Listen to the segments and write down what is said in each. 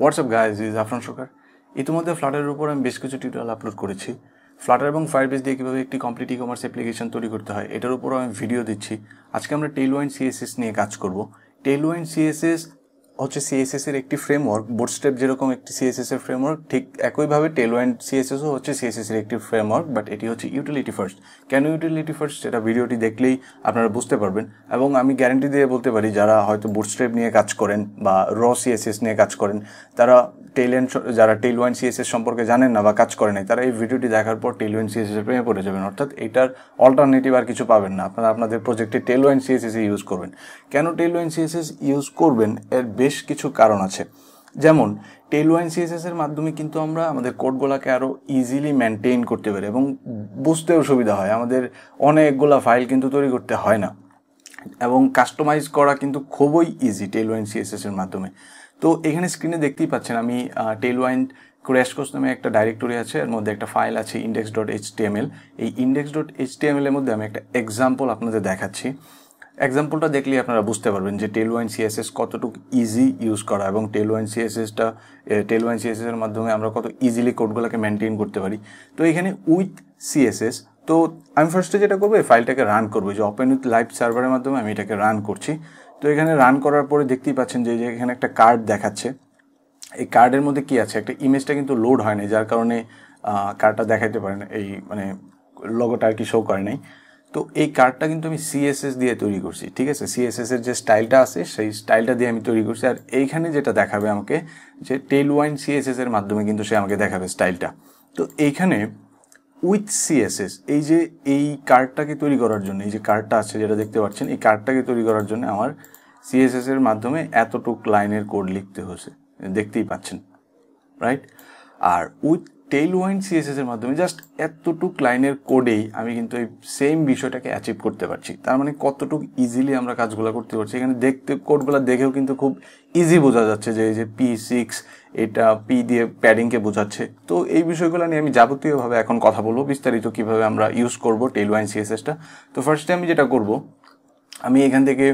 WhatsApp guys is Afran Sarkar ইতিমধ্যে ফ্লাটারের উপর আমি বেশ কিছু টিউটোরিয়াল আপলোড করেছি ফ্লাটার এবং ফায়ারবেস দিয়ে কীভাবে একটি কমপ্লিট ই কমার্স অ্যাপ্লিকেশন তৈরি করতে হয় এটার উপরও আমি ভিডিও দিচ্ছি আজকে আমরা টেলওয়াইন সিএসএস নিয়ে কাজ করব টেলওয়াইন সিএসএস হচ্ছে সিএসএস এর একটি ফ্রেমওয়ার্ক বোর্ড স্টেপ যেরকম একটি সিএসএস এর ফ্রেমওয়ার্ক ঠিক একইভাবে টেল সিএসএস সিএসএসও হচ্ছে সিএসএস এর একটি ফ্রেমওয়ার্ক বাট এটি হচ্ছে ইউটিলিটি ফার্স্ট কেন ইউটিলিটি ফার্স্ট সেটা ভিডিওটি দেখলেই আপনারা বুঝতে পারবেন এবং আমি গ্যারান্টি দিয়ে বলতে পারি যারা হয়তো বোর্ড স্টেপ নিয়ে কাজ করেন বা র সিএসএস নিয়ে কাজ করেন তারা টেল অ্যান্ড যারা টেল ওয়াইন সিএসএস সম্পর্কে জানেন না বা কাজ করে নাই তারা এই ভিডিওটি দেখার পর টেল ওয়াইন এর প্রেমে পড়ে যাবেন অর্থাৎ এটার অল্টারনেটিভ আর কিছু পাবেন না আপনারা আপনাদের প্রজেক্টে টেল ওয়াইন সিএসএস ইউজ করবেন কেন টেল ওয়াইন সিএসএস ইউজ করবেন এর বেশ কিছু কারণ আছে যেমন টেল ওয়াইন সিএসএস এর মাধ্যমে কিন্তু আমরা আমাদের কোডগুলোকে আরও ইজিলি মেনটেন করতে পারি এবং বুঝতেও সুবিধা হয় আমাদের অনেকগুলো ফাইল কিন্তু তৈরি করতে হয় না এবং কাস্টমাইজ করা কিন্তু খুবই ইজি টেল ওয়াইন সিএসএস এর মাধ্যমে তো এখানে স্ক্রিনে দেখতেই পাচ্ছেন আমি টেল ওয়াইন্ড ক্র্যাশ কোর্স নামে একটা ডাইরেক্টরি আছে এর মধ্যে একটা ফাইল আছে ইন্ডেক্স ডট এইচ এই ইন্ডেক্স ডট এইচ মধ্যে আমি একটা এক্সাম্পল আপনাদের দেখাচ্ছি এক্সাম্পলটা দেখলে আপনারা বুঝতে পারবেন যে টেল ওয়াইন সিএসএস কতটুকু ইজি ইউজ করা এবং টেল ওয়াইন সিএসএসটা টেল ওয়াইন সিএসএসের মাধ্যমে আমরা কত ইজিলি কোডগুলোকে মেনটেন করতে পারি তো এখানে উইথ সিএসএস তো আমি ফার্স্টে যেটা করবো এই ফাইলটাকে রান করবো যে ওপেন উইথ লাইভ সার্ভারের মাধ্যমে আমি এটাকে রান করছি তো এখানে রান করার পরে দেখতেই পাচ্ছেন যে এখানে একটা কার্ড দেখাচ্ছে এই কার্ডের মধ্যে কি আছে একটা ইমেজটা কিন্তু লোড হয় নাই যার কারণে কার্ডটা দেখাইতে পারে না এই মানে লগোটা আর কি শো করে নাই তো এই কার্ডটা কিন্তু আমি সিএসএস দিয়ে তৈরি করছি ঠিক আছে সিএসএস এর যে স্টাইলটা আছে সেই স্টাইলটা দিয়ে আমি তৈরি করছি আর এইখানে যেটা দেখাবে আমাকে যে টেল ওয়াইন সিএসএস এর মাধ্যমে কিন্তু সে আমাকে দেখাবে স্টাইলটা তো এইখানে উইথ সিএসএস এই যে এই কার্ডটাকে তৈরি করার জন্য এই যে কার্ডটা আছে যেটা দেখতে পাচ্ছেন এই কার্ডটাকে তৈরি করার জন্য আমার সিএসএস এর মাধ্যমে এতটুক লাইনের কোড লিখতে হয়েছে দেখতেই পাচ্ছেন রাইট আর উইথ টেইল ওয়াইন্ড সিএসএস এর মাধ্যমে জাস্ট এতটুক লাইনের কোডেই আমি কিন্তু এই সেম বিষয়টাকে অ্যাচিভ করতে পারছি তার মানে কতটুক ইজিলি আমরা কাজগুলো করতে পারছি এখানে দেখতে কোডগুলো দেখেও কিন্তু খুব ইজি বোঝা যাচ্ছে যে এই যে পি সিক্স এটা পি দিয়ে প্যাডিংকে বোঝাচ্ছে তো এই বিষয়গুলো নিয়ে আমি যাবতীয়ভাবে এখন কথা বলবো বিস্তারিত কিভাবে আমরা ইউজ করব টেইল ওয়াইন সিএসএসটা তো ফার্স্টে আমি যেটা করব আমি এখান থেকে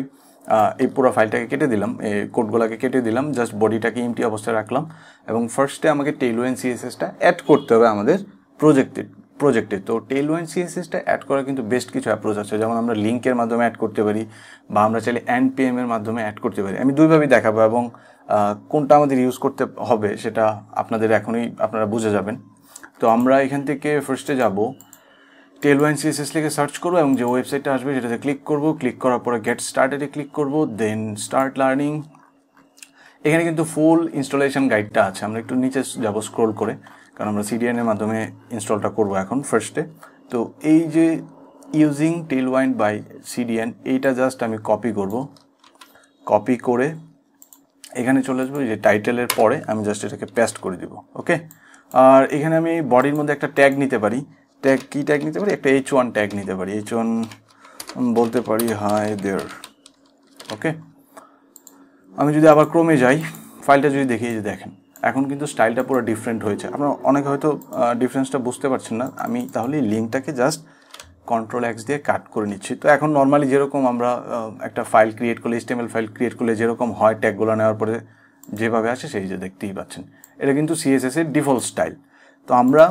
এই পুরো ফাইলটাকে কেটে দিলাম এই কোডগুলোকে কেটে দিলাম জাস্ট বডিটাকে এমটি অবস্থায় রাখলাম এবং ফার্স্টে আমাকে টেল ওয়েন সিএসএসটা অ্যাড করতে হবে আমাদের প্রজেক্টে প্রজেক্টে তো ওয়েন সিএসএসটা অ্যাড করা কিন্তু বেস্ট কিছু অ্যাপ্রোচ আছে যেমন আমরা লিঙ্কের মাধ্যমে অ্যাড করতে পারি বা আমরা চাইলে অ্যান্ড পিএমের মাধ্যমে অ্যাড করতে পারি আমি দুইভাবেই দেখাবো এবং কোনটা আমাদের ইউজ করতে হবে সেটা আপনাদের এখনই আপনারা বুঝে যাবেন তো আমরা এখান থেকে ফার্স্টে যাব টেলওয়াইন সিএসএস লিখে সার্চ করবো এবং যে ওয়েবসাইটটা আসবে সেটাতে ক্লিক করবো ক্লিক করার পরে গেট স্টার্টেডে ক্লিক করবো দেন স্টার্ট লার্নিং এখানে কিন্তু ফুল ইনস্টলেশন গাইডটা আছে আমরা একটু নিচে যাব স্ক্রোল করে কারণ আমরা সিডিএনের মাধ্যমে ইনস্টলটা করব এখন ফার্স্টে তো এই যে ইউজিং টেলওয়াইন বাই সিডিএন এইটা জাস্ট আমি কপি করব কপি করে এখানে চলে আসবো যে টাইটেলের পরে আমি জাস্ট এটাকে পেস্ট করে দিব ওকে আর এখানে আমি বডির মধ্যে একটা ট্যাগ নিতে পারি ট্যাগ কী ট্যাগ নিতে পারি একটা এইচ ওয়ান ট্যাগ নিতে পারি এইচ ওয়ান বলতে পারি হাই দেয়ার ওকে আমি যদি আবার ক্রমে যাই ফাইলটা যদি দেখি যে দেখেন এখন কিন্তু স্টাইলটা পুরো ডিফারেন্ট হয়েছে আপনারা অনেকে হয়তো ডিফারেন্সটা বুঝতে পারছেন না আমি তাহলে লিঙ্কটাকে জাস্ট কন্ট্রোল অ্যাক্স দিয়ে কাট করে নিচ্ছি তো এখন নর্মালি যেরকম আমরা একটা ফাইল ক্রিয়েট করলে স্টেমেল ফাইল ক্রিয়েট করলে যেরকম হয় ট্যাগগুলো নেওয়ার পরে যেভাবে আসে সেই যে দেখতেই পাচ্ছেন এটা কিন্তু সিএসএস এর ডিফল্ট স্টাইল তো আমরা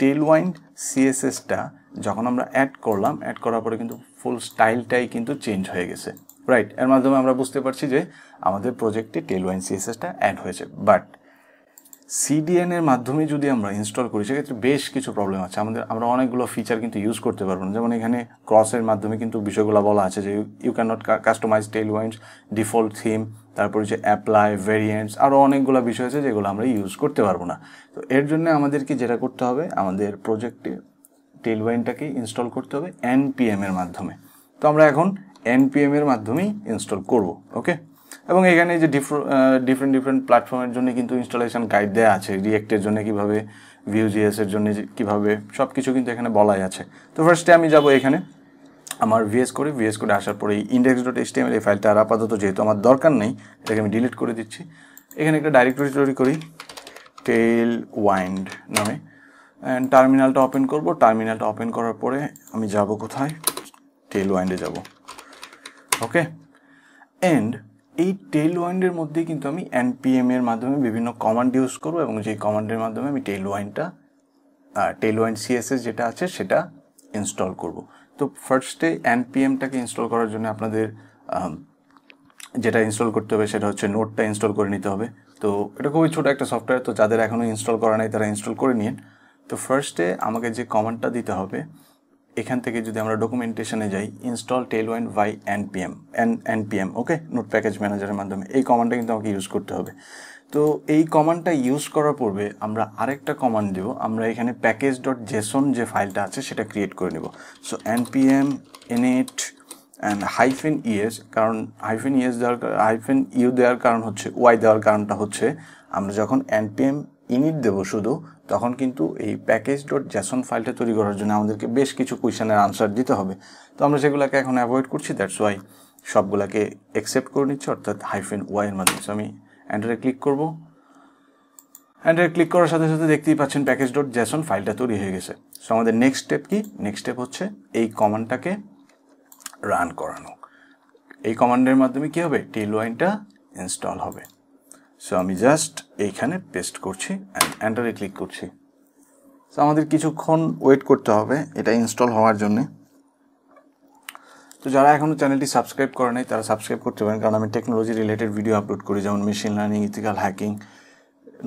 টেল ওয়াইন্ড সিএসএসটা যখন আমরা অ্যাড করলাম অ্যাড করার পরে কিন্তু ফুল স্টাইলটাই কিন্তু চেঞ্জ হয়ে গেছে রাইট এর মাধ্যমে আমরা বুঝতে পারছি যে আমাদের প্রজেক্টে টেল ওয়াইন সিএসএসটা অ্যাড হয়েছে বাট সিডিএন এর মাধ্যমে যদি আমরা ইনস্টল করি সেক্ষেত্রে বেশ কিছু প্রবলেম আছে আমাদের আমরা অনেকগুলো ফিচার কিন্তু ইউজ করতে পারবো না যেমন এখানে ক্রসের মাধ্যমে কিন্তু বিষয়গুলো বলা আছে যে you can not customise Tailwind's default theme তারপরে যে অ্যাপ্লাই ভেরিয়েন্টস আরও অনেকগুলো বিষয় আছে যেগুলো আমরা ইউজ করতে পারবো না তো এর জন্য আমাদেরকে যেটা করতে হবে আমাদের প্রজেক্টে টেল ওয়াইনটাকে ইনস্টল করতে হবে এনপিএম এর মাধ্যমে তো আমরা এখন এনপিএম এর মাধ্যমেই ইনস্টল করব ওকে এবং এখানে যে ডিফারেন্ট ডিফারেন্ট প্ল্যাটফর্মের জন্য কিন্তু ইনস্টলেশন গাইড দেওয়া আছে রিয়েক্টের জন্য কীভাবে ভিউজিএসের জন্য কীভাবে সব কিছু কিন্তু এখানে বলাই আছে তো ফার্স্টে আমি যাব এখানে আমার ভিএস করে ভিএস করে আসার পরে এই ইন্ডেক্স ডট এসটিএমএল এই ফাইলটা আর আপাতত যেহেতু আমার দরকার নেই এটাকে আমি ডিলিট করে দিচ্ছি এখানে একটা ডাইরেক্টরি তৈরি করি টেল ওয়াইন্ড নামে অ্যান্ড টার্মিনালটা ওপেন করব টার্মিনালটা ওপেন করার পরে আমি যাব কোথায় টেল ওয়াইন্ডে যাব ওকে অ্যান্ড এই টেল ওয়াইন্ডের মধ্যে কিন্তু আমি এনপিএম এর মাধ্যমে বিভিন্ন কমান্ড ইউজ করবো এবং যেই কমান্ডের মাধ্যমে আমি টেল ওয়াইনটা টেল ওয়াইন সিএসএস যেটা আছে সেটা ইনস্টল করব তো ফার্স্টে এনপিএমটাকে ইনস্টল করার জন্য আপনাদের যেটা ইনস্টল করতে হবে সেটা হচ্ছে নোটটা ইনস্টল করে নিতে হবে তো এটা খুবই ছোটো একটা সফটওয়্যার তো যাদের এখনও ইনস্টল করা নাই তারা ইনস্টল করে নিন তো ফার্স্টে আমাকে যে কমান্ডটা দিতে হবে এখান থেকে যদি আমরা ডকুমেন্টেশনে যাই install tail by NPM N N M okay node package ম্যানেজারের মাধ্যমে এই কমান্ডটা কিন্তু আমাকে ইউজ করতে হবে তো এই কমান্ডটা ইউজ করার পূর্বে আমরা আরেকটা কমান্ড দেব আমরা এখানে প্যাকেজ ডট জেসন যে ফাইলটা আছে সেটা ক্রিয়েট করে নেব so N P M init and hyphen yes কারণ হাইফেন ইএস দেওয়ার হাইফেন ইউ দেওয়ার কারণ হচ্ছে ওয়াই দেওয়ার কারণটা হচ্ছে আমরা যখন এন পি এম ইনিট দেবো শুধু তখন কিন্তু এই প্যাকেজ ডট জ্যাসন ফাইলটা তৈরি করার জন্য আমাদেরকে বেশ কিছু কোয়েশনের আনসার দিতে হবে তো আমরা সেগুলোকে এখন অ্যাভয়েড করছি দ্যাটস ওয়াই সবগুলোকে অ্যাকসেপ্ট করে নিচ্ছি অর্থাৎ হাইফেন ওয়াইয়ের মাধ্যমে আমি অ্যান্ড্রয়ে ক্লিক করব অ্যান্ড্রয়ে ক্লিক করার সাথে সাথে দেখতেই পাচ্ছেন প্যাকেজ ডট জ্যাসন ফাইলটা তৈরি হয়ে গেছে সো আমাদের নেক্সট স্টেপ কি নেক্সট স্টেপ হচ্ছে এই কমান্ডটাকে রান করানো এই কমান্ডের মাধ্যমে কী হবে টেল ওয়াইনটা ইনস্টল হবে সো আমি জাস্ট এইখানে পেস্ট করছি অ্যান্ড অ্যান্ডারে ক্লিক করছি সো আমাদের কিছুক্ষণ ওয়েট করতে হবে এটা ইনস্টল হওয়ার জন্যে তো যারা এখনও চ্যানেলটি সাবস্ক্রাইব করে নাই তারা সাবস্ক্রাইব করতে পারেন কারণ আমি টেকনোলজি রিলেটেড ভিডিও আপলোড করি যেমন মেশিন লার্নিং ইথিক্যাল হ্যাকিং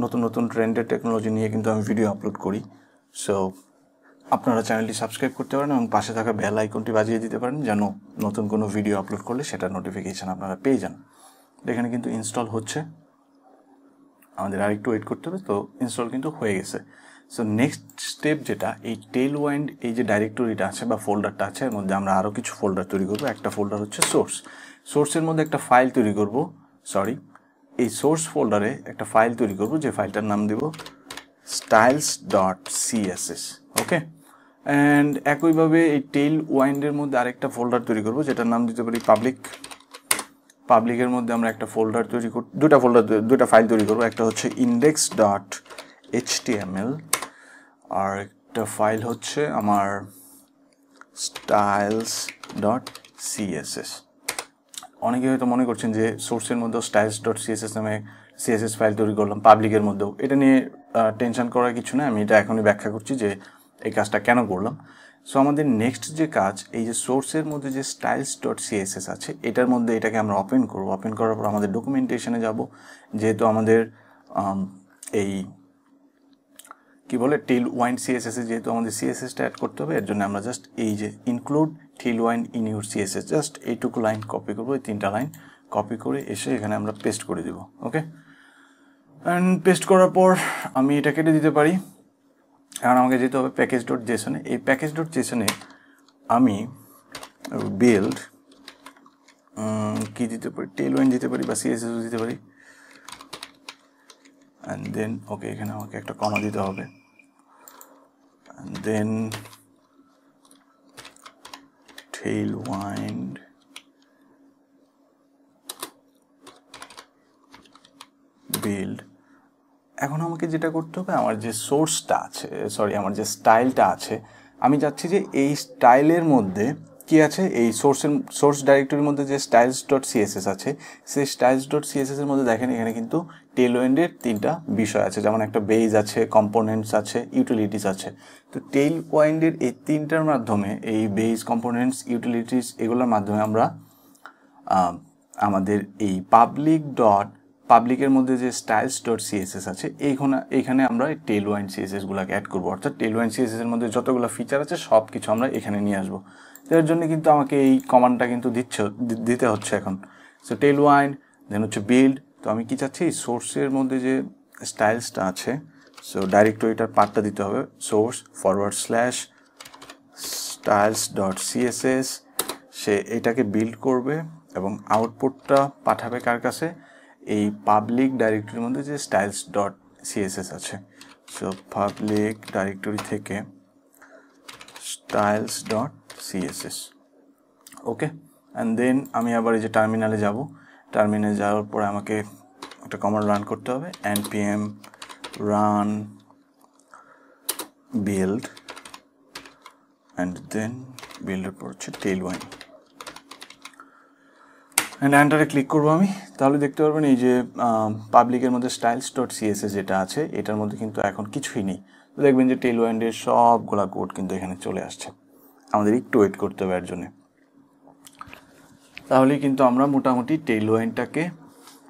নতুন নতুন ট্রেন্ডের টেকনোলজি নিয়ে কিন্তু আমি ভিডিও আপলোড করি সো আপনারা চ্যানেলটি সাবস্ক্রাইব করতে পারেন এবং পাশে থাকা বেল আইকনটি বাজিয়ে দিতে পারেন যেন নতুন কোনো ভিডিও আপলোড করলে সেটা নোটিফিকেশান আপনারা পেয়ে যান এখানে কিন্তু ইনস্টল হচ্ছে আমাদের আরেকটু ওয়েট করতে হবে তো ইনস্টল কিন্তু হয়ে গেছে সো নেক্সট স্টেপ যেটা এই টেল ওয়াইন্ড এই যে ডাইরেক্টরিটা আছে বা ফোল্ডারটা আছে এর মধ্যে আমরা আরও কিছু ফোল্ডার তৈরি করবো একটা ফোল্ডার হচ্ছে সোর্স সোর্সের মধ্যে একটা ফাইল তৈরি করব সরি এই সোর্স ফোল্ডারে একটা ফাইল তৈরি করব যে ফাইলটার নাম দেব styles dot CSS okay and একইভাবে এই টেল ওয়াইন্ডের মধ্যে আরেকটা ফোল্ডার তৈরি করব যেটার নাম দিতে পারি পাবলিক পাবলিকের মধ্যে আমরা একটা ফোল্ডার তৈরি কর দুটা ফোল্ডার দুটা ফাইল তৈরি করবো একটা হচ্ছে ইন্ডেক্স ডট এইচটিএমএল আর একটা ফাইল হচ্ছে আমার স্টাইলস ডট সিএসএস অনেকে হয়তো মনে করছেন যে সোর্সের মধ্যেও স্টাইলস ডট সিএসএস নামে সিএসএস ফাইল তৈরি করলাম পাবলিকের মধ্যেও এটা নিয়ে টেনশন করার কিছু না আমি এটা এখনই ব্যাখ্যা করছি যে এই কাজটা কেন করলাম সো আমাদের নেক্সট যে কাজ এই যে সোর্সের মধ্যে যে স্টাইলস ডট সিএসএস আছে এটার মধ্যে এটাকে আমরা ওপেন করব ওপেন করার পর আমাদের ডকুমেন্টেশনে যাব যেহেতু আমাদের um, এই কি বলে টিল ওয়াইন সিএসএসে যেহেতু আমাদের সিএসএসটা অ্যাড করতে হবে এর জন্য আমরা জাস্ট এই যে include Tailwind in your CSS just এইটুকু লাইন কপি করবো এই তিনটা লাইন কপি করে এসে এখানে আমরা পেস্ট করে দিব ওকে অ্যান্ড পেস্ট করার পর আমি এটা কেটে দিতে পারি এখন আমাকে যেতে হবে প্যাকেজ ডট জেসনে এই প্যাকেজ ডট জেসনে আমি বিল্ড কী দিতে পারি টেল ওয়েন দিতে পারি বা সিএসএস দিতে পারি অ্যান্ড দেন ওকে এখানে আমাকে একটা কমা দিতে হবে and then Tailwind build এখন আমাকে যেটা করতে হবে আমার যে সোর্সটা আছে সরি আমার যে স্টাইলটা আছে আমি যাচ্ছি যে এই স্টাইলের মধ্যে কি আছে এই সোর্সের সোর্স ডাইরেক্টরির মধ্যে যে স্টাইলস ডট সিএসএস আছে সেই স্টাইলস ডট সিএসএসের মধ্যে দেখেন এখানে কিন্তু টেল এন্ডের তিনটা বিষয় আছে যেমন একটা বেজ আছে কম্পোনেন্টস আছে ইউটিলিটিস আছে তো টেল ওয়াইন্ডের এই তিনটার মাধ্যমে এই বেজ কম্পোনেন্টস ইউটিলিটিস এগুলোর মাধ্যমে আমরা আমাদের এই পাবলিক ডট পাবলিকের মধ্যে যে স্টাইলস ডট সিএসএস আছে এইখানে এইখানে আমরা টেল ওয়াইন সিএসএসগুলোকে অ্যাড করবো অর্থাৎ টেল ওয়াইন সিএসএসের মধ্যে যতগুলো ফিচার আছে সব কিছু আমরা এখানে নিয়ে আসবো এর জন্য কিন্তু আমাকে এই কমান্ডটা কিন্তু দিচ্ছে দিতে হচ্ছে এখন সো টেল ওয়াইন দেন হচ্ছে বিল্ড তো আমি কি চাচ্ছি সোর্সের মধ্যে যে স্টাইলসটা আছে সো ডাইরেক্ট ওইটার পার্টটা দিতে হবে source forward slash styles dot CSS সে এটাকে বিল্ড করবে এবং আউটপুটটা পাঠাবে কার কাছে এই পাবলিক ডাইরেক্টরির মধ্যে যে স্টাইলস ডট সিএসএস আছে সো পাবলিক ডাইরেক্টরি থেকে styles dot CSS okay and then আমি আবার এই যে টার্মিনালে যাব টার্মিনালে যাওয়ার পরে আমাকে একটা কমান্ড রান করতে হবে P M run build and then বিল্ডের পর হচ্ছে ওয়াইন অ্যান্ড অ্যান্ডারে ক্লিক করবো আমি তাহলে দেখতে পারবেন এই যে পাবলিকের মধ্যে স্টাইলস ডট সিএসএস যেটা আছে এটার মধ্যে কিন্তু এখন কিছুই নেই তো দেখবেন যে টেল ওয়েন্ডের সবগুলা কোড কিন্তু এখানে চলে আসছে আমাদের একটু ওয়েট করতে হবে এর জন্যে তাহলে কিন্তু আমরা মোটামুটি টেল ওয়েন্ডটাকে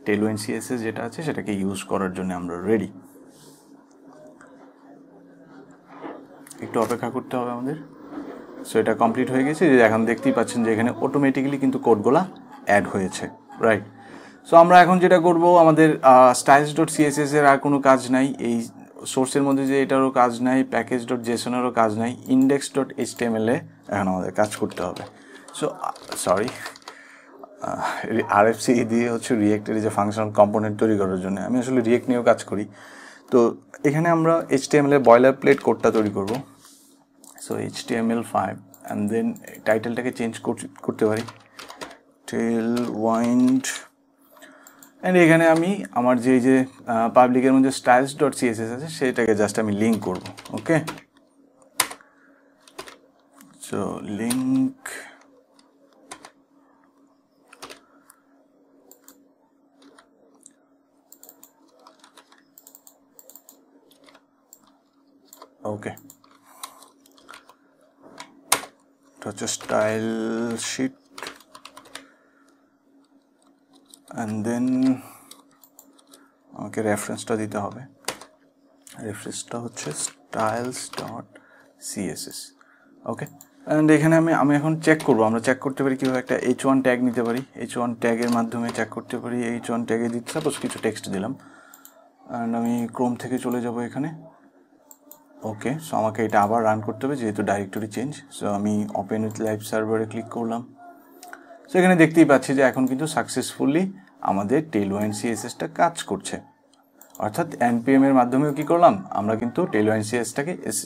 টেল ওয়েন্ড সিএসএস যেটা আছে সেটাকে ইউজ করার জন্য আমরা রেডি একটু অপেক্ষা করতে হবে আমাদের সো এটা কমপ্লিট হয়ে গেছে যে এখন দেখতেই পাচ্ছেন যে এখানে অটোমেটিক্যালি কিন্তু কোডগুলা অ্যাড হয়েছে রাইট সো আমরা এখন যেটা করব আমাদের স্টাইলস ডট সিএসএস এর আর কোনো কাজ নাই এই সোর্সের মধ্যে যে এটারও কাজ নাই প্যাকেজ ডট জেসনেরও কাজ নাই ইন্ডেক্স ডট এইচ এ এখন আমাদের কাজ করতে হবে so sorry R F C দিয়ে হচ্ছে রিয়েক্টের যে ফাংশনাল কম্পোনেন্ট তৈরি করার জন্য আমি আসলে রিয়েক্ট নিয়েও কাজ করি তো এখানে আমরা H T A boilerplate কোডটা তৈরি করব so H M L five and then টাইটেলটাকে চেঞ্জ করতে পারি টেল ওয়াইন্ড অ্যান্ড এখানে আমি আমার যে যে পাবলিকের মধ্যে স্টাইলস ডট সিএসএস আছে সেটাকে জাস্ট আমি লিঙ্ক করব ওকে সো লিঙ্ক ওকে হচ্ছে স্টাইল শিট অ্যান্ড দেন আমাকে রেফারেন্সটা দিতে হবে রেফারেন্সটা হচ্ছে styles dot CSS okay and এখানে আমি আমি এখন চেক করবো আমরা চেক করতে পারি কীভাবে একটা এইচ ওয়ান ট্যাগ নিতে পারি এইচ ওয়ান ট্যাগের মাধ্যমে চেক করতে পারি এইচ ওয়ান ট্যাগে দিতে সাপোজ কিছু টেক্সট দিলাম অ্যান্ড আমি ক্রোম থেকে চলে যাব এখানে ওকে সো আমাকে এটা আবার রান করতে হবে যেহেতু ডাইরেক্টরি চেঞ্জ সো আমি ওপেন উইথ লাইভ সার্ভারে ক্লিক করলাম সো এখানে দেখতেই পাচ্ছি যে এখন কিন্তু সাকসেসফুলি আমাদের এস সিএসএসটা কাজ করছে অর্থাৎ এনপিএম এর মাধ্যমেও কি করলাম আমরা কিন্তু টেলোয়াইন সিএসটাকে এস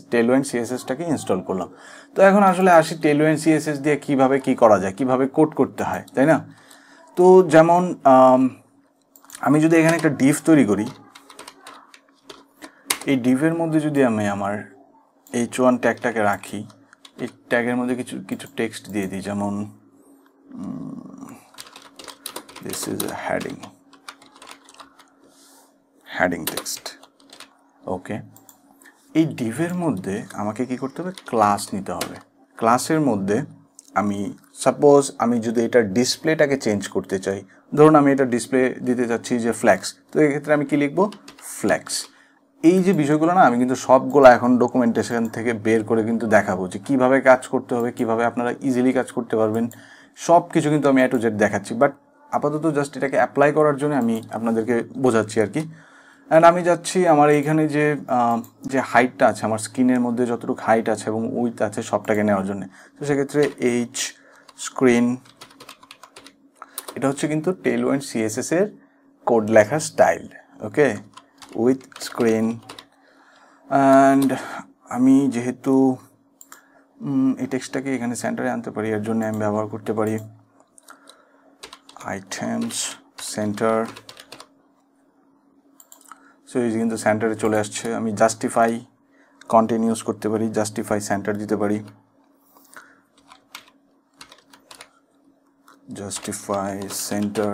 সিএসএসটাকে ইনস্টল করলাম তো এখন আসলে আসি এস সিএসএস দিয়ে কিভাবে কি করা যায় কিভাবে কোড করতে হয় তাই না তো যেমন আমি যদি এখানে একটা ডিফ তৈরি করি এই ডিফের মধ্যে যদি আমি আমার এইচ ওয়ান ট্যাগটাকে রাখি এই ট্যাগের মধ্যে কিছু কিছু টেক্সট দিয়ে দিই যেমন this is a heading heading text ওকে এই ডিভের মধ্যে আমাকে কি করতে হবে ক্লাস নিতে হবে ক্লাসের মধ্যে আমি সাপোজ আমি যদি এটা ডিসপ্লেটাকে চেঞ্জ করতে চাই ধরুন আমি এটা ডিসপ্লে দিতে চাচ্ছি যে ফ্ল্যাক্স তো এক্ষেত্রে আমি কি লিখবো ফ্ল্যাক্স এই যে বিষয়গুলো না আমি কিন্তু সবগুলো এখন ডকুমেন্টেশন থেকে বের করে কিন্তু দেখাবো যে কীভাবে কাজ করতে হবে কীভাবে আপনারা ইজিলি কাজ করতে পারবেন সব কিছু কিন্তু আমি অ্যাট জেড দেখাচ্ছি বাট আপাতত জাস্ট এটাকে অ্যাপ্লাই করার জন্য আমি আপনাদেরকে বোঝাচ্ছি আর কি অ্যান্ড আমি যাচ্ছি আমার এইখানে যে যে হাইটটা আছে আমার স্কিনের মধ্যে যতটুকু হাইট আছে এবং উইথ আছে সবটাকে নেওয়ার জন্য তো সেক্ষেত্রে এইচ স্ক্রিন এটা হচ্ছে কিন্তু টেল ওয়েন্ড সিএসএস এর কোড লেখা style okay with screen and আমি যেহেতু এই টেক্সটটাকে এখানে সেন্টারে আনতে পারি এর জন্য আমি ব্যবহার করতে পারি আইটেমস সেন্টার সো এই কিন্তু সেন্টারে চলে আসছে আমি জাস্টিফাই কন্টিনিউস করতে পারি জাস্টিফাই সেন্টার দিতে পারি জাস্টিফাই সেন্টার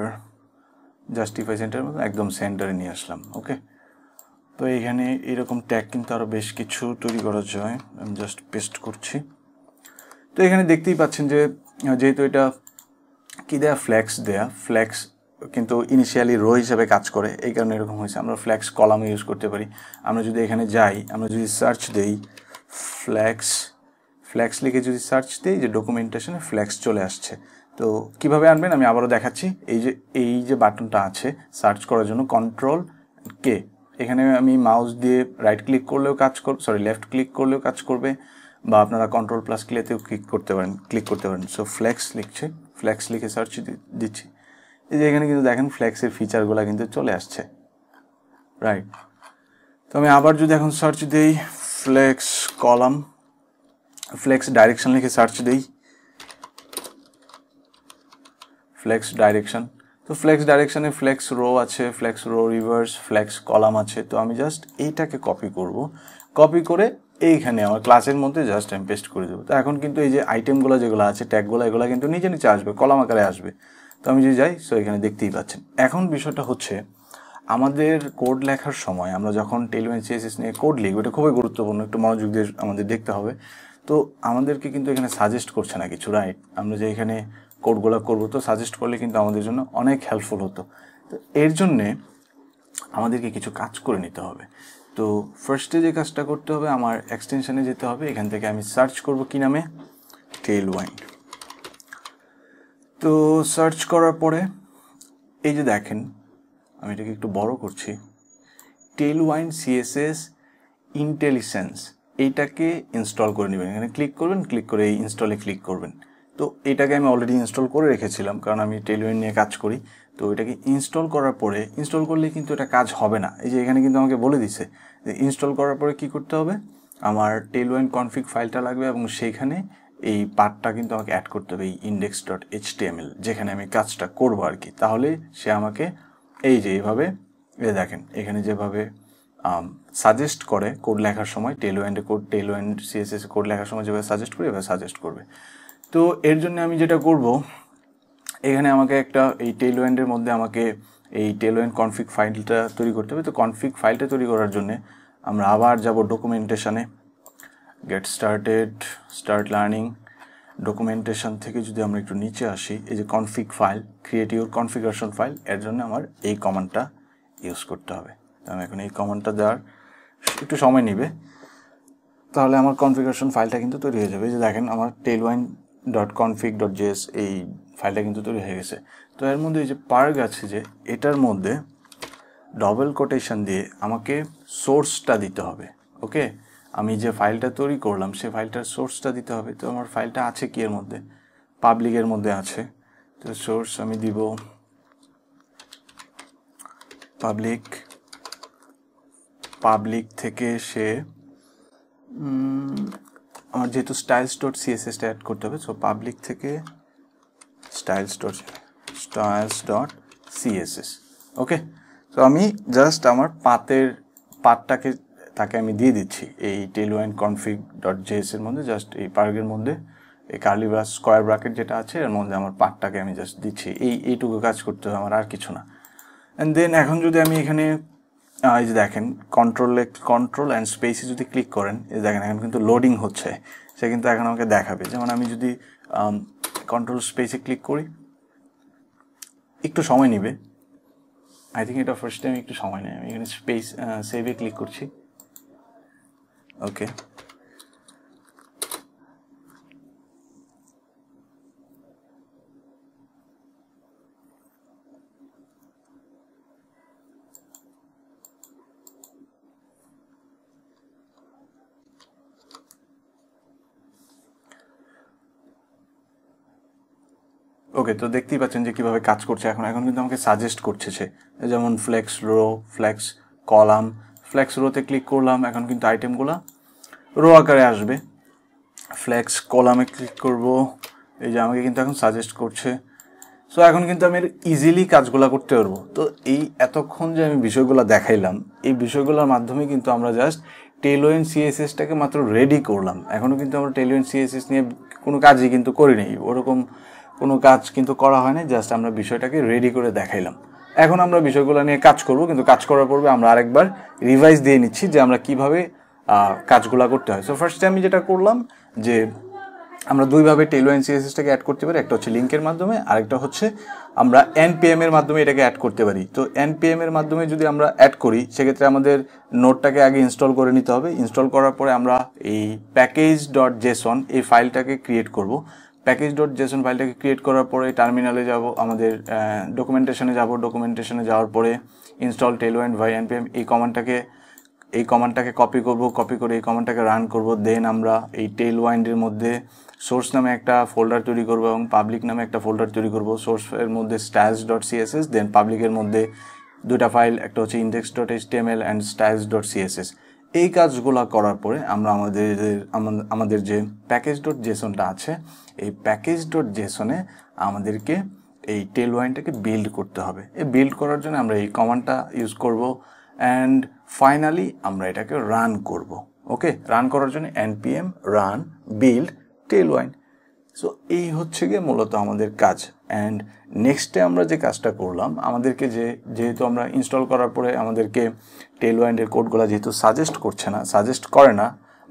জাস্টিফাই সেন্টার একদম সেন্টারে নিয়ে আসলাম ওকে তো এইখানে এরকম ট্যাগ কিন্তু আরও বেশ কিছু তৈরি করা যায় আমি জাস্ট পেস্ট করছি তো এখানে দেখতেই পাচ্ছেন যে যেহেতু এটা কি দেয়া ফ্ল্যাক্স দেয়া ফ্ল্যাক্স কিন্তু ইনিশিয়ালি রো হিসাবে কাজ করে এই কারণে এরকম হয়েছে আমরা ফ্ল্যাক্স কলাম ইউজ করতে পারি আমরা যদি এখানে যাই আমরা যদি সার্চ দেই ফ্ল্যাক্স ফ্ল্যাক্স লিখে যদি সার্চ দিই যে ডকুমেন্টেশনে ফ্ল্যাক্স চলে আসছে তো কিভাবে আনবেন আমি আবারও দেখাচ্ছি এই যে এই যে বাটনটা আছে সার্চ করার জন্য কন্ট্রোল কে এখানে আমি মাউস দিয়ে রাইট ক্লিক করলেও কাজ কর সরি লেফট ক্লিক করলেও কাজ করবে বা আপনারা কন্ট্রোল প্লাস ক্লেতেও ক্লিক করতে পারেন ক্লিক করতে পারেন সো ফ্ল্যাক্স লিখছে ফ্ল্যাক্স লিখে সার্চ দিচ্ছি এই যে এখানে কিন্তু দেখেন ফ্ল্যাক্সের ফিচারগুলো কিন্তু চলে আসছে রাইট তো আমি আবার যদি এখন সার্চ দিই ফ্লেক্স কলাম ফ্লেক্স ডাইরেকশন লিখে সার্চ দিই ফ্লেক্স ডাইরেকশন তো ফ্লেক্স ডাইরেকশানে ফ্লেক্স রো আছে flex row reverse flex column আছে তো আমি জাস্ট এইটাকে কপি করব কপি করে এইখানে আমার ক্লাসের মধ্যে জাস্ট আমি পেস্ট করে দেবো তো এখন কিন্তু এই যে আইটেমগুলো যেগুলো আছে ট্যাগগুলো এগুলো কিন্তু নিচে নিচে আসবে কলাম আকারে আসবে তো আমি যদি যাই সো এখানে দেখতেই পাচ্ছেন এখন বিষয়টা হচ্ছে আমাদের কোড লেখার সময় আমরা যখন টেলিমেন সিএসএস নিয়ে কোড লিখব এটা খুবই গুরুত্বপূর্ণ একটু মনোযোগ দিয়ে আমাদের দেখতে হবে তো আমাদেরকে কিন্তু এখানে সাজেস্ট করছে না কিছু রাইট আমরা যে এখানে কোডগুলো করবো তো সাজেস্ট করলে কিন্তু আমাদের জন্য অনেক হেল্পফুল হতো তো এর জন্যে আমাদেরকে কিছু কাজ করে নিতে হবে তো ফার্স্টে যে কাজটা করতে হবে আমার এক্সটেনশানে যেতে হবে এখান থেকে আমি সার্চ করব কি নামে টেল ওয়াইন তো সার্চ করার পরে এই যে দেখেন আমি এটাকে একটু বড় করছি টেল ওয়াইন সিএসএস ইন্টেলিসেন্স এইটাকে ইনস্টল করে নেবেন এখানে ক্লিক করবেন ক্লিক করে এই ইনস্টলে ক্লিক করবেন তো এটাকে আমি অলরেডি ইনস্টল করে রেখেছিলাম কারণ আমি টেলওয়েন নিয়ে কাজ করি তো এটাকে ইনস্টল করার পরে ইনস্টল করলে কিন্তু এটা কাজ হবে না এই যে এখানে কিন্তু আমাকে বলে দিছে যে ইনস্টল করার পরে কি করতে হবে আমার টেল টেলওয়েন কনফিক ফাইলটা লাগবে এবং সেইখানে এই পার্টটা কিন্তু আমাকে অ্যাড করতে হবে এই ইন্ডেক্স ডট এইচটিএমএল যেখানে আমি কাজটা করবো আর কি তাহলে সে আমাকে এই যে এইভাবে এ দেখেন এখানে যেভাবে সাজেস্ট করে কোড লেখার সময় টেল ওয়েন্ডে code Tailwind CSS code লেখার সময় যেভাবে সাজেস্ট করে এভাবে সাজেস্ট করবে তো এর জন্য আমি যেটা করব এখানে আমাকে একটা এই টেল মধ্যে আমাকে এই টেল কনফিক ফাইলটা তৈরি করতে হবে তো কনফিক ফাইলটা তৈরি করার জন্যে আমরা আবার যাব ডকুমেন্টেশানে get started start learning documentation থেকে যদি আমরা একটু নিচে আসি এই যে config file create your configuration file এর জন্য আমার এই কমান্ডটা ইউজ করতে হবে আমি এখন এই কমান্ডটা দেওয়ার একটু সময় নেবে তাহলে আমার কনফিগারেশন ফাইলটা কিন্তু তৈরি হয়ে যাবে যে দেখেন আমার Tailwind dot config dot JS এই ফাইলটা কিন্তু তৈরি হয়ে গেছে তো এর মধ্যে যে পার্ক আছে যে এটার মধ্যে ডবল কোটেশন দিয়ে আমাকে সোর্সটা দিতে হবে ওকে আমি যে ফাইলটা তৈরি করলাম সে ফাইলটার সোর্সটা দিতে হবে তো আমার ফাইলটা আছে কি এর মধ্যে পাবলিকের মধ্যে আছে তো সোর্স আমি দিব পাবলিক পাবলিক থেকে সে আমার যেহেতু স্টাইল স্টোর সিএসএসটা অ্যাড করতে হবে সো পাবলিক থেকে styles dot styles dot css okay তো আমি জাস্ট আমার পাতের পাতটাকে তাকে আমি দিয়ে দিচ্ছি এই Tailwind config dot JS এর মধ্যে জাস্ট এই পার্গের মধ্যে এই কার্লি ব্রাস স্কোয়ার ব্রাকেট যেটা আছে এর মধ্যে আমার পার্টটাকে আমি জাস্ট দিচ্ছি এই এইটুকু কাজ করতে হবে আমার আর কিছু না অ্যান্ড দেন এখন যদি আমি এখানে এই যে দেখেন কন্ট্রোলে কন্ট্রোল অ্যান্ড স্পেসে যদি ক্লিক করেন এই দেখেন এখন কিন্তু লোডিং হচ্ছে সে কিন্তু এখন আমাকে দেখাবে যেমন আমি যদি কন্ট্রোল স্পেসে ক্লিক করি একটু সময় নেবে আই থিঙ্ক এটা ফার্স্ট টাইম একটু সময় নেয় আমি এখানে স্পেস সেভে ক্লিক করছি ওকে ওকে তো দেখতেই পাচ্ছেন যে কীভাবে কাজ করছে এখন এখন কিন্তু আমাকে সাজেস্ট করছে সে যেমন flex row flex column flex রোতে ক্লিক করলাম এখন কিন্তু আইটেমগুলো রো আকারে আসবে ফ্লেক্স কলামে ক্লিক করব এই যে আমাকে কিন্তু এখন সাজেস্ট করছে সো এখন কিন্তু আমি ইজিলি কাজগুলো করতে পারবো তো এই এতক্ষণ যে আমি বিষয়গুলো দেখাইলাম এই বিষয়গুলোর মাধ্যমে কিন্তু আমরা জাস্ট টেলোয়েন সিএসএসটাকে মাত্র রেডি করলাম এখনও কিন্তু আমরা টেলোয়েন সিএসএস নিয়ে কোনো কাজই কিন্তু করিনি ওরকম কোনো কাজ কিন্তু করা হয়নি জাস্ট আমরা বিষয়টাকে রেডি করে দেখাইলাম এখন আমরা বিষয়গুলো নিয়ে কাজ করব কিন্তু কাজ করার পূর্বে আমরা আরেকবার রিভাইজ দিয়ে নিচ্ছি যে আমরা কিভাবে কাজগুলো করতে হয় সো ফার্স্টে আমি যেটা করলাম যে আমরা দুইভাবে টেলো এন সিএসএসটাকে অ্যাড করতে পারি একটা হচ্ছে লিঙ্কের মাধ্যমে আরেকটা হচ্ছে আমরা পি এমের মাধ্যমে এটাকে অ্যাড করতে পারি তো পি এমের মাধ্যমে যদি আমরা অ্যাড করি সেক্ষেত্রে আমাদের নোটটাকে আগে ইনস্টল করে নিতে হবে ইনস্টল করার পরে আমরা এই প্যাকেজ ডট জেসন এই ফাইলটাকে ক্রিয়েট করব প্যাকেজ ডট জেসন ফাইলটাকে ক্রিয়েট করার পরে টার্মিনালে যাব আমাদের ডকুমেন্টেশনে যাব ডকুমেন্টেশনে যাওয়ার পরে ইনস্টল টেলো অ্যান্ড ভাই এনপিএম এই কমানটাকে এই কমানটাকে কপি করব কপি করে এই কমানটাকে রান করব দেন আমরা এই টেল ওয়াইন্ডের মধ্যে সোর্স নামে একটা ফোল্ডার তৈরি করব এবং পাবলিক নামে একটা ফোল্ডার তৈরি করব সোর্সের মধ্যে স্ট্যাস ডট সিএসএস দেন পাবলিকের মধ্যে দুটা ফাইল একটা হচ্ছে index dot H T M L and styles dot CSS এই কাজগুলো করার পরে আমরা আমাদের আমাদের যে প্যাকেজ ডট জেসনটা আছে এই প্যাকেজ ডট জেসনে আমাদেরকে এই টেল ওয়াইনটাকে বিল্ড করতে হবে এই বিল্ড করার জন্য আমরা এই কমান্ডটা ইউজ করব অ্যান্ড ফাইনালি আমরা এটাকে রান করব ওকে রান করার জন্য NPM run build Tailwind so এই হচ্ছে গিয়ে মূলত আমাদের কাজ অ্যান্ড নেক্সটে আমরা যে কাজটা করলাম আমাদেরকে যে যেহেতু আমরা ইনস্টল করার পরে আমাদেরকে টেল ওয়াইন্ডের কোডগুলো যেহেতু সাজেস্ট করছে না সাজেস্ট করে না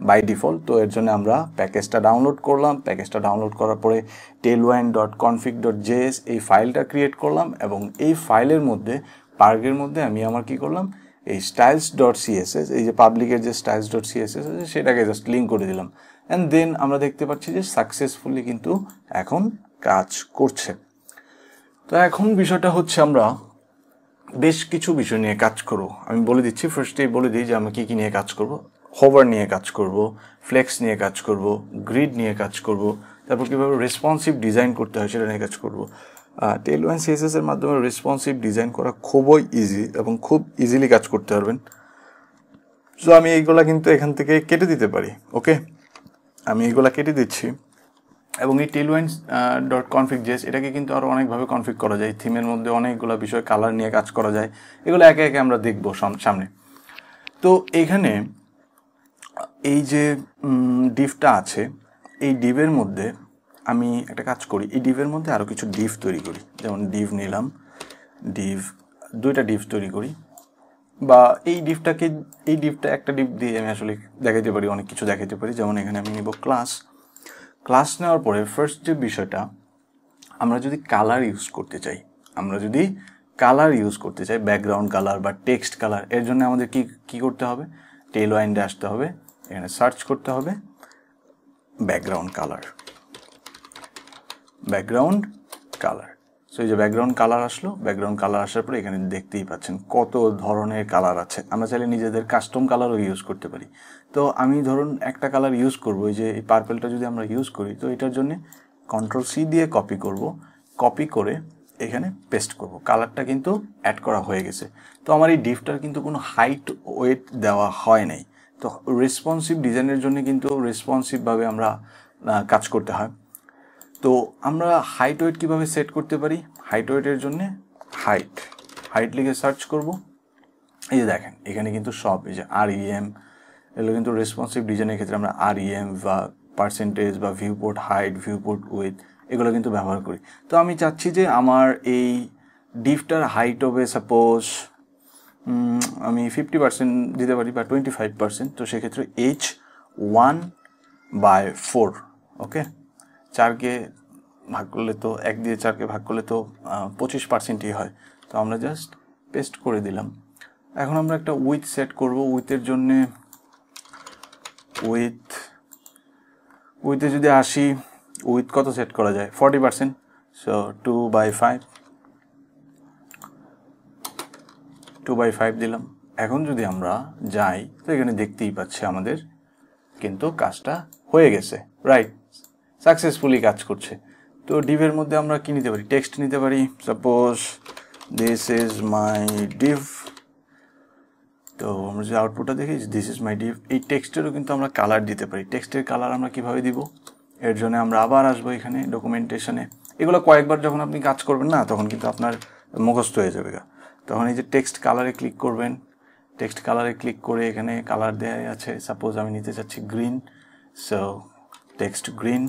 বাই ডিফল্ট তো এর জন্য আমরা প্যাকেজটা ডাউনলোড করলাম প্যাকেজটা ডাউনলোড করার পরে Tailwind dot config dot JS এই ফাইলটা ক্রিয়েট করলাম এবং এই ফাইলের মধ্যে পার্কের মধ্যে আমি আমার কি করলাম এই স্টাইলস ডট সিএসএস এই যে পাবলিকের যে স্টাইলস ডট সিএসএস আছে সেটাকে জাস্ট লিঙ্ক করে দিলাম অ্যান্ড দেন আমরা দেখতে পাচ্ছি যে সাকসেসফুলি কিন্তু এখন কাজ করছে তো এখন বিষয়টা হচ্ছে আমরা বেশ কিছু বিষয় নিয়ে কাজ করব আমি বলে দিচ্ছি ফার্স্টেই বলে দিই যে আমি কী কী নিয়ে কাজ করব হোভার নিয়ে কাজ করব ফ্লেক্স নিয়ে কাজ করব গ্রিড নিয়ে কাজ করব তারপর কীভাবে রেসপন্সিভ ডিজাইন করতে হয় সেটা নিয়ে কাজ করব টেল ওয়ান সিএসএসের মাধ্যমে রেসপন্সিভ ডিজাইন করা খুবই ইজি এবং খুব ইজিলি কাজ করতে পারবেন সো আমি এইগুলা কিন্তু এখান থেকে কেটে দিতে পারি ওকে আমি এইগুলা কেটে দিচ্ছি এবং এই টেলওয়েন্স ডট কনফিক জেস এটাকে কিন্তু আরও অনেকভাবে কনফিক করা যায় থিমের মধ্যে অনেকগুলো বিষয় কালার নিয়ে কাজ করা যায় এগুলো একে একে আমরা দেখব সামনে তো এখানে এই যে ডিফটা আছে এই ডিভের মধ্যে আমি একটা কাজ করি এই ডিভের মধ্যে আরও কিছু ডিভ তৈরি করি যেমন ডিভ নিলাম ডিভ দুইটা ডিভ তৈরি করি বা এই ডিভটাকে এই ডিভটা একটা ডিভ দিয়ে আমি আসলে দেখাইতে পারি অনেক কিছু দেখাইতে পারি যেমন এখানে আমি নিব ক্লাস ক্লাস নেওয়ার পরে ফার্স্ট যে বিষয়টা আমরা যদি কালার ইউজ করতে চাই আমরা যদি কালার ইউজ করতে চাই ব্যাকগ্রাউন্ড কালার বা টেক্সট কালার এর জন্য আমাদের কি কি করতে হবে টেল ওয়াইন্ডে আসতে হবে এখানে সার্চ করতে হবে background colour background colour so এই যে ব্যাকগ্রাউন্ড কালার আসলো ব্যাকগ্রাউন্ড কালার আসার পরে এখানে দেখতেই পাচ্ছেন কত ধরনের কালার আছে আমরা চাইলে নিজেদের কাস্টম কালারও ইউজ করতে পারি তো আমি ধরুন একটা কালার ইউজ করবো যে এই পার্পেলটা যদি আমরা ইউজ করি তো এটার জন্য কন্ট্রোল সি দিয়ে কপি করব কপি করে এখানে পেস্ট করব কালারটা কিন্তু অ্যাড করা হয়ে গেছে তো আমার এই ডিফটার কিন্তু কোনো হাইট ওয়েট দেওয়া হয় নাই তো রেসপন্সিভ ডিজাইনের জন্য কিন্তু রেসপন্সিভভাবে আমরা কাজ করতে হয় তো আমরা হাইট ওয়েট কীভাবে সেট করতে পারি হাইট ওয়েটের জন্যে হাইট হাইট লিখে সার্চ করব এই যে দেখেন এখানে কিন্তু সব এই যে আর ইএম এগুলো কিন্তু রেসপন্সিভ ডিজাইনের ক্ষেত্রে আমরা আর ইএম বা পার্সেন্টেজ বা ভিউপোর্ট হাইট ভিউপোর্ট ওয়েথ এগুলো কিন্তু ব্যবহার করি তো আমি চাচ্ছি যে আমার এই ডিফটার হাইট হবে সাপোজ আমি ফিফটি পার্সেন্ট দিতে পারি বা টোয়েন্টি ফাইভ পার্সেন্ট তো সেক্ষেত্রে H one by four okay চারকে ভাগ করলে তো এক দিয়ে চারকে ভাগ করলে তো পঁচিশ পার্সেন্টই হয় তো আমরা জাস্ট পেস্ট করে দিলাম এখন আমরা একটা উইথ সেট করব উইথের জন্যে উইথ উইথে যদি আসি উইথ কত সেট করা যায় forty percent so two by five two by five দিলাম এখন যদি আমরা যাই তো এখানে দেখতেই পাচ্ছি আমাদের কিন্তু কাজটা হয়ে গেছে রাইট সাকসেসফুলি কাজ করছে তো ডিভের মধ্যে আমরা কী নিতে পারি টেক্সট নিতে পারি suppose this is my div তো আমরা যে আউটপুটটা দেখি দিস ইজ মাই ডিভ এই টেক্সটেরও কিন্তু আমরা কালার দিতে পারি টেক্সটের কালার আমরা কিভাবে দিব এর জন্য আমরা আবার আসবো এখানে ডকুমেন্টেশনে এগুলো কয়েকবার যখন আপনি কাজ করবেন না তখন কিন্তু আপনার মুখস্থ হয়ে যাবে গা তখন এই যে টেক্সট কালারে ক্লিক করবেন টেক্সট কালারে ক্লিক করে এখানে কালার দেওয়া আছে সাপোজ আমি নিতে চাচ্ছি গ্রিন সো টেক্সট গ্রিন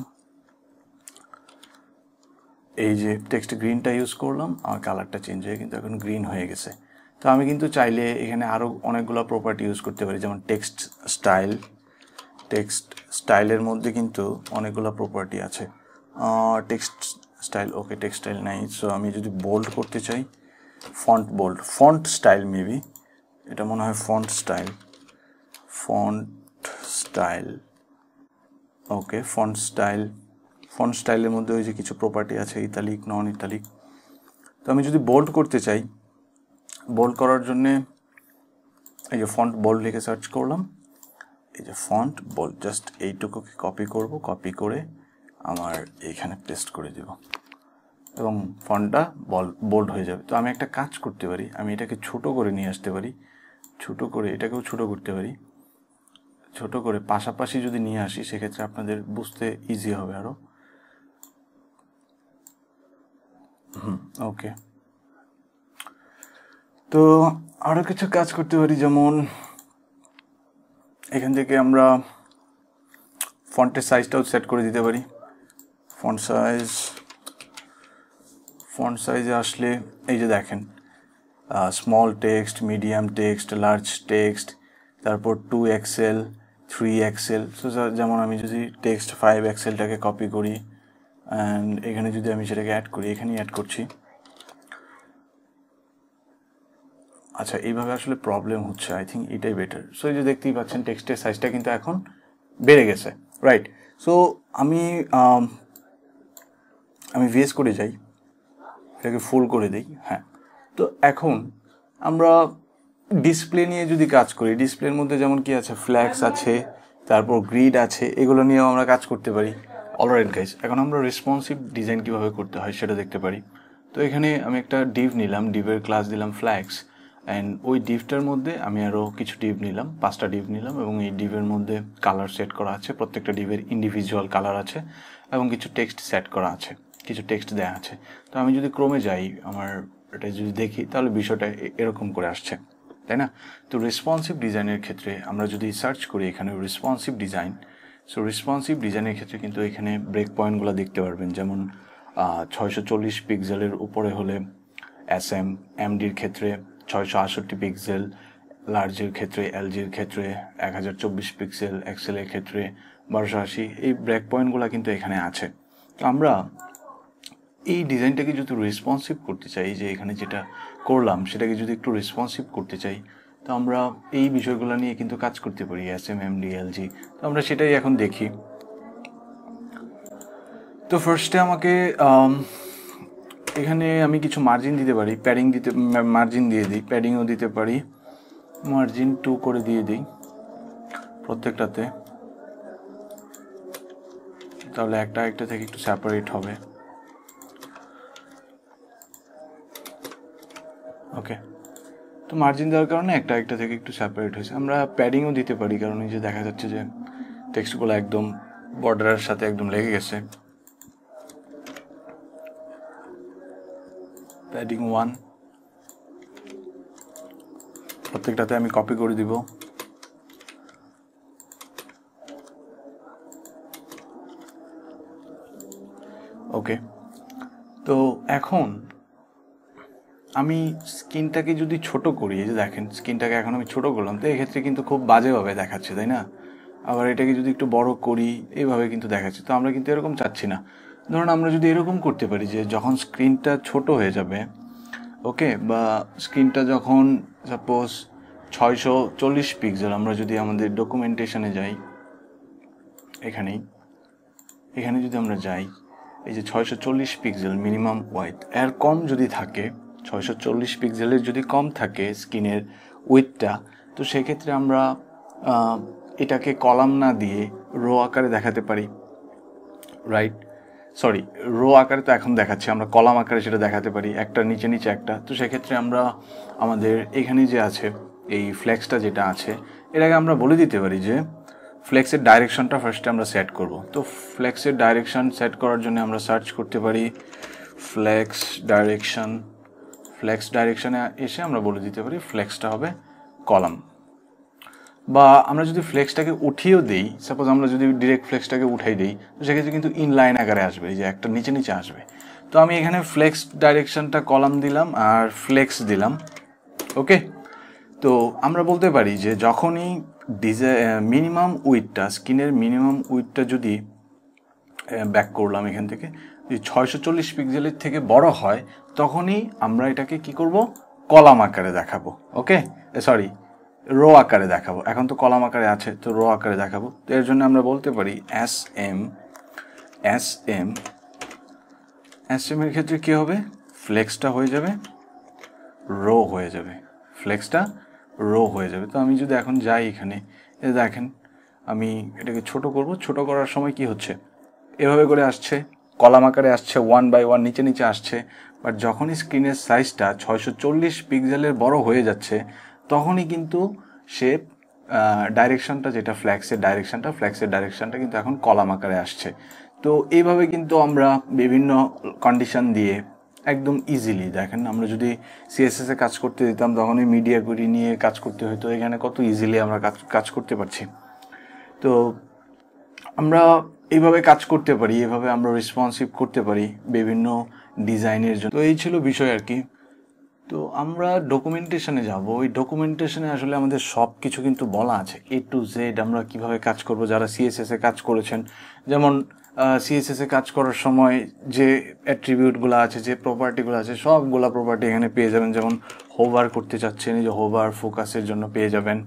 এই যে টেক্সট গ্রিনটা ইউজ করলাম আমার কালারটা চেঞ্জ হয়ে কিন্তু এখন গ্রিন হয়ে গেছে তো আমি কিন্তু চাইলে এখানে আরও অনেকগুলো প্রপার্টি ইউজ করতে পারি যেমন টেক্সট স্টাইল টেক্সট স্টাইলের মধ্যে কিন্তু অনেকগুলো প্রপার্টি আছে টেক্সট স্টাইল ওকে টেক্সটাইল নাই সো আমি যদি বোল্ড করতে চাই font bold font style maybe এটা মনে হয় font style font style okay font style font স্টাইলের মধ্যে ওই যে কিছু প্রপার্টি আছে ইতালিক নন ইতালিক তো আমি যদি বোল্ড করতে চাই বোল্ড করার জন্যে এই যে ফন্ট বোল্ড লিখে সার্চ করলাম এই যে ফন্ট বোল্ড জাস্ট এইটুকুকে কপি করব কপি করে আমার এইখানে পেস্ট করে দেবো এবং ফন্টটা বল বোল্ড হয়ে যাবে তো আমি একটা কাজ করতে পারি আমি এটাকে ছোট করে নিয়ে আসতে পারি ছোট করে এটাকেও ছোট করতে পারি ছোট করে পাশাপাশি যদি নিয়ে আসি সেক্ষেত্রে আপনাদের বুঝতে ইজি হবে আরও হুম ওকে তো আরও কিছু কাজ করতে পারি যেমন এখান থেকে আমরা ফন্টের সাইজটাও সেট করে দিতে পারি ফন্ট সাইজ ফন্ট সাইজে আসলে এই যে দেখেন small text medium text large text তারপর two XL three XL so যেমন আমি যদি টেক্সট ফাইভ এক্সেলটাকে কপি করি অ্যান্ড এখানে যদি আমি সেটাকে অ্যাড করি এখানেই অ্যাড করছি আচ্ছা এইভাবে আসলে প্রবলেম হচ্ছে আই থিঙ্ক এটাই বেটার সো এই যে দেখতেই পাচ্ছেন টেক্সটের সাইজটা কিন্তু এখন বেড়ে গেছে রাইট সো আমি আমি ভেস করে যাই এটাকে ফুল করে দিই হ্যাঁ তো এখন আমরা ডিসপ্লে নিয়ে যদি কাজ করি ডিসপ্লের মধ্যে যেমন কি আছে ফ্ল্যাক্স আছে তারপর গ্রিড আছে এগুলো নিয়েও আমরা কাজ করতে পারি অলরেড গাইজ এখন আমরা রেসপন্সিভ ডিজাইন কীভাবে করতে হয় সেটা দেখতে পারি তো এখানে আমি একটা ডিভ নিলাম ডিভের ক্লাস দিলাম ফ্ল্যাক্স অ্যান্ড ওই ডিভটার মধ্যে আমি আরও কিছু ডিভ নিলাম পাঁচটা ডিভ নিলাম এবং এই ডিভের মধ্যে কালার সেট করা আছে প্রত্যেকটা ডিভের ইন্ডিভিজুয়াল কালার আছে এবং কিছু টেক্সট সেট করা আছে কিছু টেক্সট দেওয়া আছে তো আমি যদি ক্রমে যাই আমার এটা যদি দেখি তাহলে বিষয়টা এরকম করে আসছে তাই না তো রেসপন্সিভ ডিজাইনের ক্ষেত্রে আমরা যদি সার্চ করি এখানে রেসপন্সিভ ডিজাইন সো রেসপন্সিভ ডিজাইনের ক্ষেত্রে কিন্তু এখানে ব্রেক পয়েন্টগুলো দেখতে পারবেন যেমন ছয়শো চল্লিশ পিক্সেলের উপরে হলে এস এম এমডির ক্ষেত্রে ছয়শো আষট্টি পিক্সেল লার্জের ক্ষেত্রে এলজির ক্ষেত্রে এক হাজার চব্বিশ পিক্সেল এক্সেলের ক্ষেত্রে বারোশো আশি এই ব্রেক পয়েন্টগুলো কিন্তু এখানে আছে তো আমরা এই ডিজাইনটাকে যদি রেসপন্সিভ করতে চাই যে এখানে যেটা করলাম সেটাকে যদি একটু রেসপন্সিভ করতে চাই তো আমরা এই বিষয়গুলো নিয়ে কিন্তু কাজ করতে পারি এস এম এম ডিএলজি তো আমরা সেটাই এখন দেখি তো ফার্স্টে আমাকে এখানে আমি কিছু মার্জিন দিতে পারি প্যাডিং দিতে মার্জিন দিয়ে দিই প্যাডিংও দিতে পারি মার্জিন টু করে দিয়ে দিই প্রত্যেকটাতে তাহলে একটা একটা থেকে একটু সেপারেট হবে ওকে তো মার্জিন দেওয়ার কারণে একটা একটা থেকে একটু সেপারেট হয়েছে আমরা প্যাডিংও দিতে পারি কারণ এই যে দেখা যাচ্ছে যে টেক্সটগুলো একদম বর্ডারের সাথে একদম লেগে গেছে প্যাডিং ওয়ান প্রত্যেকটাতে আমি কপি করে দিব ওকে তো এখন আমি স্কিনটাকে যদি ছোট করি এই যে দেখেন স্কিনটাকে এখন আমি ছোট করলাম তো এক্ষেত্রে কিন্তু খুব বাজেভাবে দেখাচ্ছে তাই না আবার এটাকে যদি একটু বড় করি এইভাবে কিন্তু দেখাচ্ছে তো আমরা কিন্তু এরকম চাচ্ছি না ধরুন আমরা যদি এরকম করতে পারি যে যখন স্ক্রিনটা ছোট হয়ে যাবে ওকে বা স্ক্রিনটা যখন সাপোজ ছয়শো চল্লিশ পিক্সেল আমরা যদি আমাদের ডকুমেন্টেশনে যাই এখানেই এখানে যদি আমরা যাই এই যে ছয়শো চল্লিশ পিক্সেল মিনিমাম ওয়াইড এর কম যদি থাকে ছয়শো চল্লিশ পিক্সেলের যদি কম থাকে স্ক্রিনের উইথটা তো সেক্ষেত্রে আমরা এটাকে কলাম না দিয়ে রো আকারে দেখাতে পারি রাইট সরি রো আকারে তো এখন দেখাচ্ছি আমরা কলাম আকারে সেটা দেখাতে পারি একটা নিচে নিচে একটা তো সেক্ষেত্রে আমরা আমাদের এখানে যে আছে এই ফ্লেক্সটা যেটা আছে এটাকে আমরা বলে দিতে পারি যে ফ্লেক্সের ডাইরেকশনটা ফার্স্টে আমরা সেট করব তো ফ্লেক্সের ডাইরেকশন সেট করার জন্য আমরা সার্চ করতে পারি ফ্লেক্স ডাইরেকশন ফ্লেক্স ডাইরেকশানে এসে আমরা বলে দিতে পারি ফ্লেক্সটা হবে কলাম বা আমরা যদি ফ্লেক্সটাকে উঠিয়েও দিই সাপোজ আমরা যদি ডিরেক্ট ফ্লেক্সটাকে উঠাই দিই তো সেক্ষেত্রে কিন্তু ইনলাইন আকারে আসবে যে একটা নিচে নিচে আসবে তো আমি এখানে ফ্লেক্স ডাইরেকশানটা কলাম দিলাম আর ফ্লেক্স দিলাম ওকে তো আমরা বলতে পারি যে যখনই ডিজাই মিনিমাম উইথটা স্কিনের মিনিমাম উইথটা যদি ব্যাক করলাম এখান থেকে যে ছয়শো চল্লিশ পিক্সেলের থেকে বড় হয় তখনই আমরা এটাকে কি করব কলাম আকারে দেখাবো ওকে সরি রো আকারে দেখাবো এখন তো কলাম আকারে আছে তো রো আকারে দেখাবো তো এর জন্য আমরা বলতে পারি S M S M S এমের ক্ষেত্রে কী হবে ফ্লেক্সটা হয়ে যাবে রো হয়ে যাবে ফ্লেক্সটা রো হয়ে যাবে তো আমি যদি এখন যাই এখানে এ দেখেন আমি এটাকে ছোট করব ছোট করার সময় কি হচ্ছে এভাবে করে আসছে কলাম আকারে আসছে ওয়ান বাই ওয়ান নিচে নিচে আসছে বাট যখনই স্ক্রিনের সাইজটা ছয়শো চল্লিশ পিক্সেলের বড় হয়ে যাচ্ছে তখনই কিন্তু সে ডাইরেকশনটা যেটা ফ্ল্যাক্সের ডাইরেকশনটা ফ্ল্যাক্সের ডাইরেকশনটা কিন্তু এখন কলাম আকারে আসছে তো এইভাবে কিন্তু আমরা বিভিন্ন কন্ডিশন দিয়ে একদম ইজিলি দেখেন আমরা যদি সিএসএসে কাজ করতে দিতাম তখন ওই মিডিয়া নিয়ে কাজ করতে হতো এখানে কত ইজিলি আমরা কাজ কাজ করতে পারছি তো আমরা এইভাবে কাজ করতে পারি এভাবে আমরা রেসপন্সিভ করতে পারি বিভিন্ন ডিজাইনের জন্য তো এই ছিল বিষয় আর কি তো আমরা ডকুমেন্টেশনে যাব ওই ডকুমেন্টেশনে আসলে আমাদের সব কিছু কিন্তু বলা আছে এ টু জেড আমরা কিভাবে কাজ করব যারা সিএসএসে কাজ করেছেন যেমন সিএসএসে কাজ করার সময় যে অ্যাট্রিবিউটগুলো আছে যে প্রপার্টিগুলো আছে সবগুলো প্রপার্টি এখানে পেয়ে যাবেন যেমন হোভার করতে চাচ্ছেন যে হোভার ফোকাসের জন্য পেয়ে যাবেন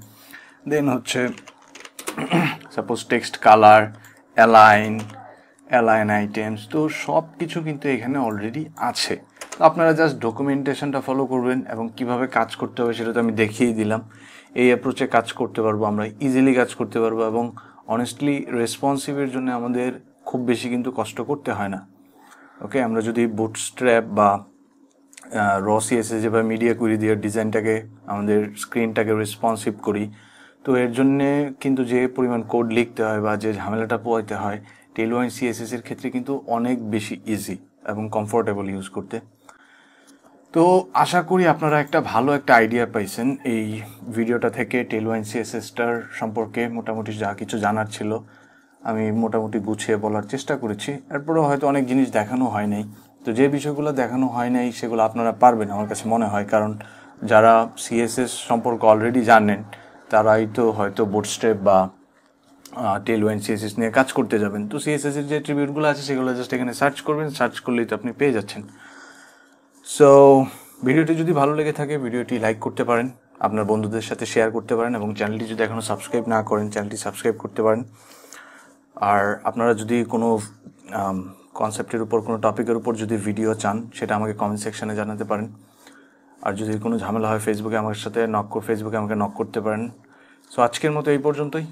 দেন হচ্ছে suppose text colour align align items তো সব কিছু কিন্তু এখানে অলরেডি আছে তো আপনারা জাস্ট ডকুমেন্টেশনটা ফলো করবেন এবং কিভাবে কাজ করতে হবে সেটা তো আমি দেখিয়ে দিলাম এই অ্যাপ্রোচে কাজ করতে পারবো আমরা ইজিলি কাজ করতে পারবো এবং অনেস্টলি রেসপন্সিভের জন্য আমাদের খুব বেশি কিন্তু কষ্ট করতে হয় না ওকে আমরা যদি বুট স্ট্র্যাপ বা র এসে বা মিডিয়া কুইরি দিয়ে ডিজাইনটাকে আমাদের স্ক্রিনটাকে রেসপন্সিভ করি তো এর জন্যে কিন্তু যে পরিমাণ কোড লিখতে হয় বা যে ঝামেলাটা পোয়াইতে হয় টেলওয়াইন সিএসএস এর ক্ষেত্রে কিন্তু অনেক বেশি ইজি এবং কমফোর্টেবল ইউজ করতে তো আশা করি আপনারা একটা ভালো একটা আইডিয়া পাইছেন এই ভিডিওটা থেকে টেলওয়াইন সিএসএসটার সম্পর্কে মোটামুটি যা কিছু জানার ছিল আমি মোটামুটি গুছিয়ে বলার চেষ্টা করেছি এরপরেও হয়তো অনেক জিনিস দেখানো হয় নাই তো যে বিষয়গুলো দেখানো হয় নাই সেগুলো আপনারা পারবেন আমার কাছে মনে হয় কারণ যারা সিএসএস সম্পর্কে অলরেডি জানেন তারাই তো হয়তো বোর্ড স্টেপ বা টেল ওয়েন সিএসএস নিয়ে কাজ করতে যাবেন তো এর যে ট্রিবিউটগুলো আছে সেগুলো জাস্ট এখানে সার্চ করবেন সার্চ করলেই তো আপনি পেয়ে যাচ্ছেন সো ভিডিওটি যদি ভালো লেগে থাকে ভিডিওটি লাইক করতে পারেন আপনার বন্ধুদের সাথে শেয়ার করতে পারেন এবং চ্যানেলটি যদি এখনও সাবস্ক্রাইব না করেন চ্যানেলটি সাবস্ক্রাইব করতে পারেন আর আপনারা যদি কোনো কনসেপ্টের উপর কোনো টপিকের উপর যদি ভিডিও চান সেটা আমাকে কমেন্ট সেকশানে জানাতে পারেন আর যদি কোনো ঝামেলা হয় ফেসবুকে আমার সাথে নক ফেসবুকে আমাকে নক করতে পারেন সো আজকের মতো এই পর্যন্তই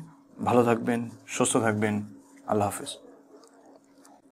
ভালো থাকবেন সুস্থ থাকবেন আল্লাহ হাফিজ